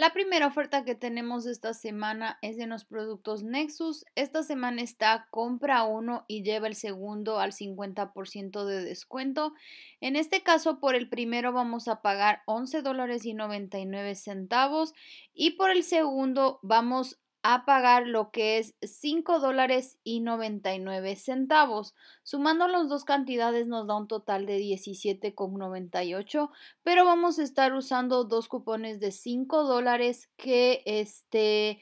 La primera oferta que tenemos esta semana es de los productos Nexus. Esta semana está compra uno y lleva el segundo al 50% de descuento. En este caso, por el primero vamos a pagar $11.99 y por el segundo vamos a pagar lo que es 5 dólares y 99 centavos. Sumando las dos cantidades nos da un total de 17,98, pero vamos a estar usando dos cupones de 5 dólares que este,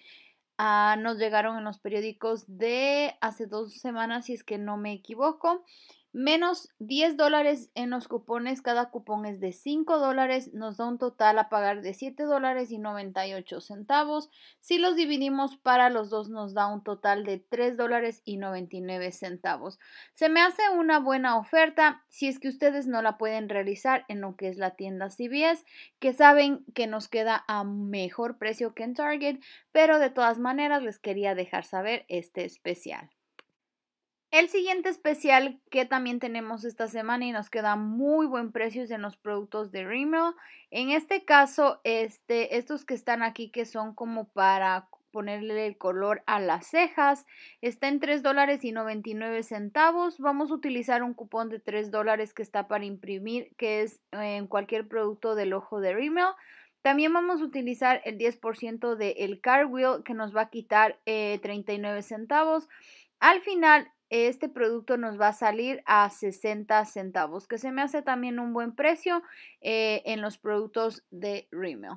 ah, nos llegaron en los periódicos de hace dos semanas, si es que no me equivoco menos 10 dólares en los cupones, cada cupón es de 5 dólares, nos da un total a pagar de 7 dólares y 98 centavos. Si los dividimos para los dos nos da un total de 3 dólares y 99 centavos. Se me hace una buena oferta si es que ustedes no la pueden realizar en lo que es la tienda CVS, que saben que nos queda a mejor precio que en Target, pero de todas maneras les quería dejar saber este especial. El siguiente especial que también tenemos esta semana y nos queda muy buen precio en los productos de Rimmel. En este caso, este, estos que están aquí que son como para ponerle el color a las cejas. Está en 3 dólares y 99 centavos. Vamos a utilizar un cupón de 3 dólares que está para imprimir, que es en cualquier producto del ojo de Rimmel. También vamos a utilizar el 10% del de Wheel que nos va a quitar eh, 39 centavos. Al final este producto nos va a salir a 60 centavos, que se me hace también un buen precio eh, en los productos de Rimmel.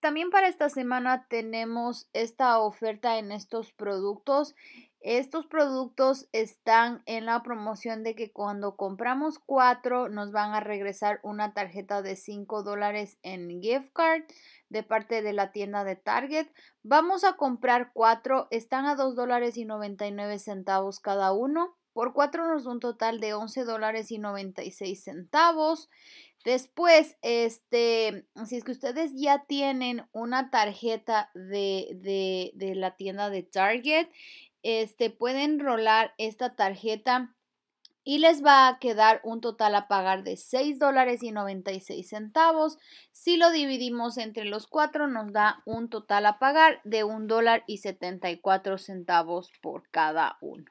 También para esta semana tenemos esta oferta en estos productos estos productos están en la promoción de que cuando compramos cuatro nos van a regresar una tarjeta de 5 dólares en gift card de parte de la tienda de Target. Vamos a comprar cuatro, están a $2.99 dólares y 99 centavos cada uno. Por cuatro nos da un total de 11 dólares y 96 centavos. Después, este, si es que ustedes ya tienen una tarjeta de, de la tienda de Target, este, pueden rolar esta tarjeta y les va a quedar un total a pagar de 6 dólares y 96 centavos. Si lo dividimos entre los cuatro nos da un total a pagar de $1.74 dólar y 74 centavos por cada uno.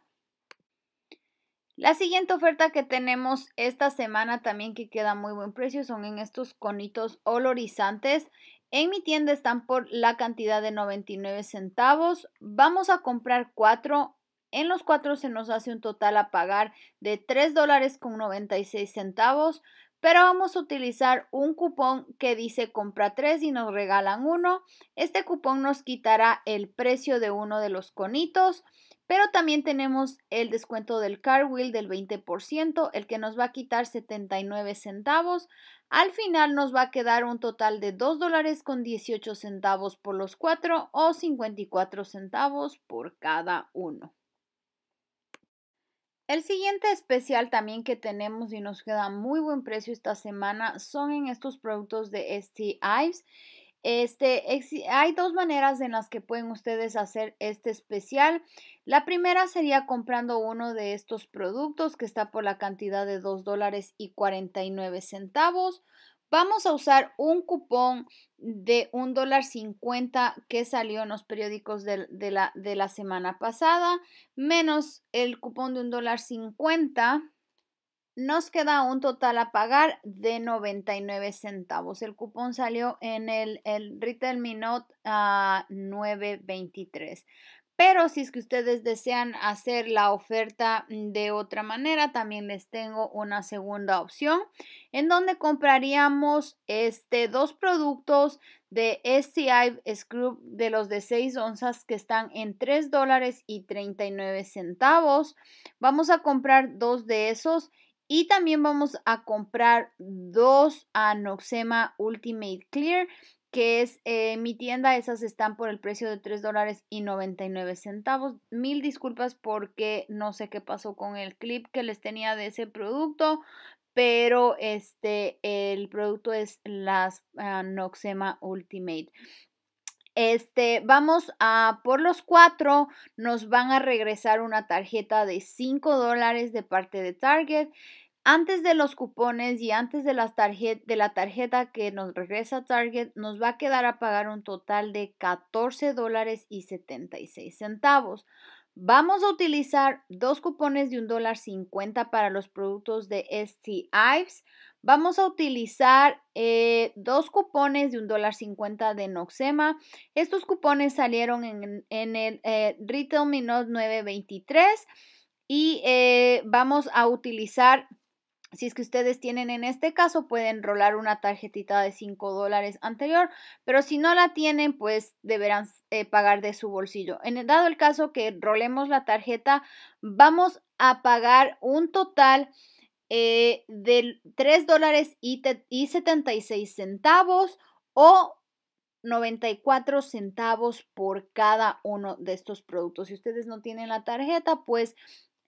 La siguiente oferta que tenemos esta semana también que queda muy buen precio son en estos conitos olorizantes. En mi tienda están por la cantidad de 99 centavos. Vamos a comprar cuatro. En los cuatro se nos hace un total a pagar de 3 dólares con 96 centavos. Pero vamos a utilizar un cupón que dice compra 3 y nos regalan uno. Este cupón nos quitará el precio de uno de los conitos. Pero también tenemos el descuento del car del 20%, el que nos va a quitar 79 centavos. Al final nos va a quedar un total de 2 dólares con 18 centavos por los 4 o 54 centavos por cada uno. El siguiente especial también que tenemos y nos queda muy buen precio esta semana son en estos productos de ST Ives este, hay dos maneras en las que pueden ustedes hacer este especial. La primera sería comprando uno de estos productos que está por la cantidad de 2 dólares y 49 centavos. Vamos a usar un cupón de $1.50 dólar que salió en los periódicos de, la, de la semana pasada, menos el cupón de $1.50 dólar nos queda un total a pagar de 99 centavos. El cupón salió en el, el Retail Minute a 9.23. Pero si es que ustedes desean hacer la oferta de otra manera, también les tengo una segunda opción en donde compraríamos este, dos productos de SCI Scrub de los de 6 onzas que están en 3 dólares y 39 centavos. Vamos a comprar dos de esos y también vamos a comprar dos Anoxema Ultimate Clear, que es eh, mi tienda. Esas están por el precio de $3.99. dólares y centavos. Mil disculpas porque no sé qué pasó con el clip que les tenía de ese producto. Pero este, el producto es las Anoxema ah, Ultimate. Este, vamos a por los cuatro, nos van a regresar una tarjeta de 5 dólares de parte de Target. Antes de los cupones y antes de, las de la tarjeta que nos regresa Target, nos va a quedar a pagar un total de 14 dólares y 76 centavos. Vamos a utilizar dos cupones de $1.50 para los productos de STIves. Vamos a utilizar eh, dos cupones de $1.50 de Noxema. Estos cupones salieron en, el eh, Retail Minot 923 y eh, vamos a utilizar si es que ustedes tienen en este caso, pueden rolar una tarjetita de 5 dólares anterior, pero si no la tienen, pues deberán eh, pagar de su bolsillo. En el dado el caso que rolemos la tarjeta, vamos a pagar un total eh, de 3 dólares y 76 centavos o 94 centavos por cada uno de estos productos. Si ustedes no tienen la tarjeta, pues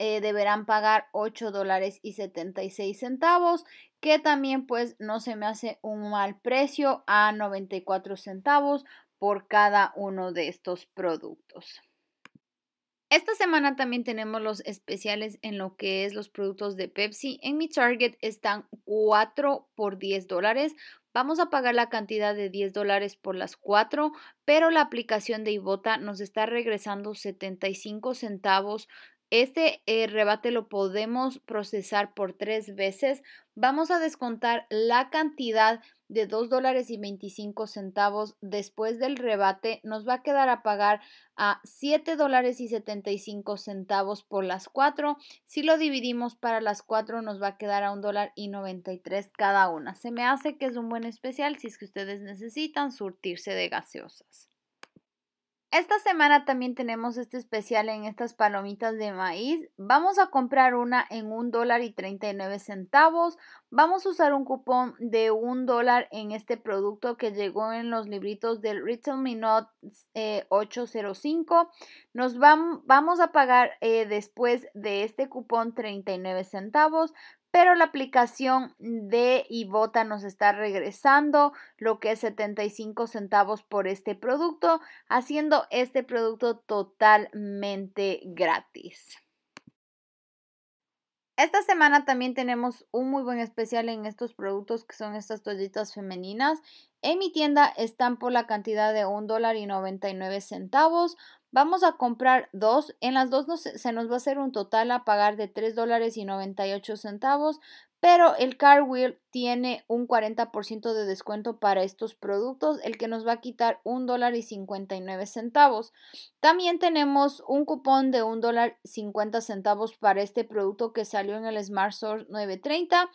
eh, deberán pagar 8 dólares y 76 centavos, que también pues no se me hace un mal precio a 94 centavos por cada uno de estos productos. Esta semana también tenemos los especiales en lo que es los productos de Pepsi. En mi Target están 4 por 10 dólares. Vamos a pagar la cantidad de 10 dólares por las 4, pero la aplicación de Ibota nos está regresando 75 centavos este eh, rebate lo podemos procesar por tres veces. Vamos a descontar la cantidad de 2 dólares y 25 centavos después del rebate. Nos va a quedar a pagar a 7 dólares y 75 centavos por las cuatro, Si lo dividimos para las cuatro nos va a quedar a 1 dólar y 93 cada una. Se me hace que es un buen especial si es que ustedes necesitan surtirse de gaseosas. Esta semana también tenemos este especial en estas palomitas de maíz. Vamos a comprar una en un dólar y 39 centavos. Vamos a usar un cupón de un dólar en este producto que llegó en los libritos del Retail Minot 805. Eh, Nos vamos a pagar eh, después de este cupón 39 centavos pero la aplicación de Ibota nos está regresando lo que es 75 centavos por este producto, haciendo este producto totalmente gratis. Esta semana también tenemos un muy buen especial en estos productos que son estas toallitas femeninas. En mi tienda están por la cantidad de $1.99 dólar y centavos. Vamos a comprar dos. En las dos se nos va a hacer un total a pagar de 3 dólares y 98 centavos. Pero el Car Wheel tiene un 40% de descuento para estos productos, el que nos va a quitar un dólar y 59 centavos. También tenemos un cupón de un dólar 50 centavos para este producto que salió en el Smart 930.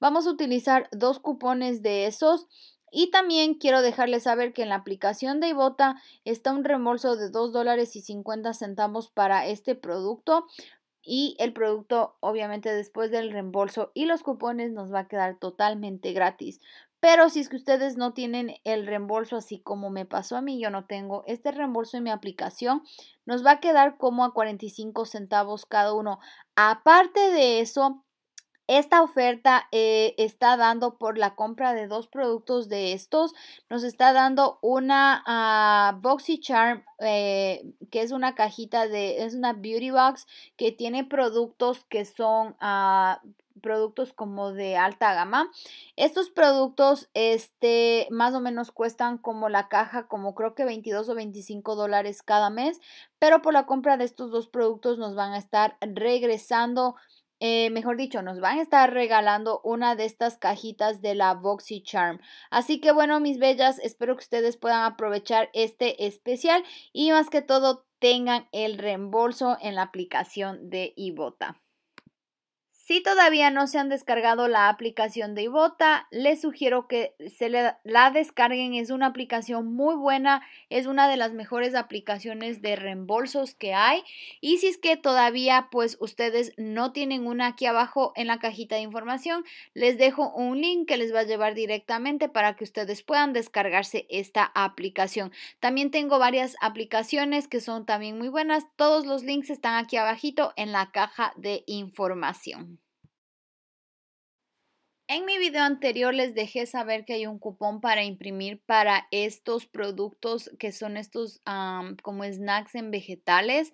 Vamos a utilizar dos cupones de esos. Y también quiero dejarles saber que en la aplicación de Ibota está un reembolso de 2 dólares y 50 centavos para este producto. Y el producto, obviamente, después del reembolso y los cupones nos va a quedar totalmente gratis. Pero si es que ustedes no tienen el reembolso, así como me pasó a mí, yo no tengo este reembolso en mi aplicación, nos va a quedar como a 45 centavos cada uno. Aparte de eso, esta oferta eh, está dando por la compra de dos productos de estos. Nos está dando una ah, boxy charm eh, que es una cajita de, es una beauty box que tiene productos que son ah, productos como de alta gama. Estos productos, este, más o menos cuestan como la caja, como creo que 22 o 25 dólares cada mes, pero por la compra de estos dos productos nos van a estar regresando eh, mejor dicho, nos van a estar regalando una de estas cajitas de la Boxy Charm. Así que bueno, mis bellas, espero que ustedes puedan aprovechar este especial y más que todo tengan el reembolso en la aplicación de Ibota. Si todavía no se han descargado la aplicación de Ibota, les sugiero que se la descarguen. Es una aplicación muy buena, es una de las mejores aplicaciones de reembolsos que hay. Y si es que todavía pues ustedes no tienen una aquí abajo en la cajita de información, les dejo un link que les va a llevar directamente para que ustedes puedan descargarse esta aplicación. También tengo varias aplicaciones que son también muy buenas. Todos los links están aquí abajito en la caja de información. En mi video anterior les dejé saber que hay un cupón para imprimir para estos productos que son estos como snacks en vegetales.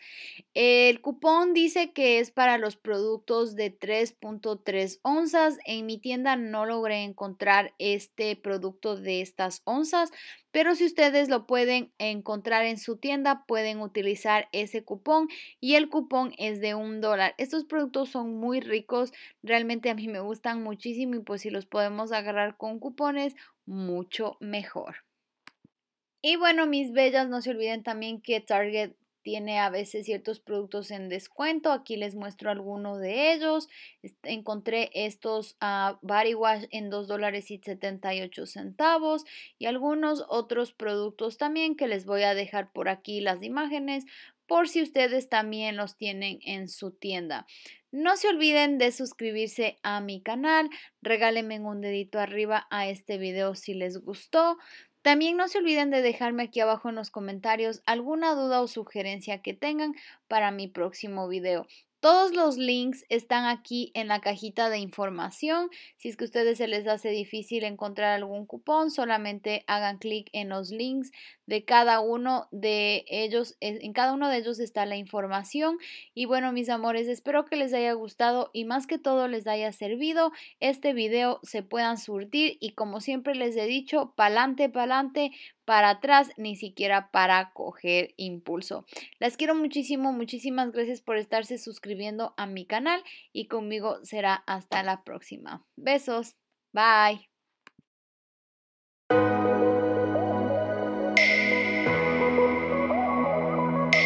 El cupón dice que es para los productos de 3.3 onzas. En mi tienda no logré encontrar este producto de estas onzas, pero si ustedes lo pueden encontrar en su tienda, pueden utilizar ese cupón y el cupón es de un dólar. Estos productos son muy ricos, realmente a mí me gustan muchísimo y pues si los podemos agarrar con cupones, mucho mejor. Y bueno, mis bellas, no se olviden también que Target tiene a veces ciertos productos en descuento. Aquí les muestro algunos de ellos. Encontré estos a ah, Body Wash en $2.78. dólares y centavos y algunos otros productos también que les voy a dejar por aquí las imágenes por si ustedes también los tienen en su tienda. No se olviden de suscribirse a mi canal, regálenme un dedito arriba a este video si les gustó. También no se olviden de dejarme aquí abajo en los comentarios alguna duda o sugerencia que tengan para mi próximo video. Todos los links están aquí en la cajita de información. Si es que a ustedes se les hace difícil encontrar algún cupón, solamente hagan clic en los links de cada uno de ellos. Eh, en cada uno de ellos está la información. Y bueno, mis amores, espero que les haya gustado y más que todo les haya servido este video, se puedan surtir y como siempre les he dicho, pa'lante, pa'lante, para atrás ni siquiera para coger impulso. Las quiero muchísimo, muchísimas gracias por estarse suscribiendo a mi canal y conmigo será hasta la próxima. Besos, bye.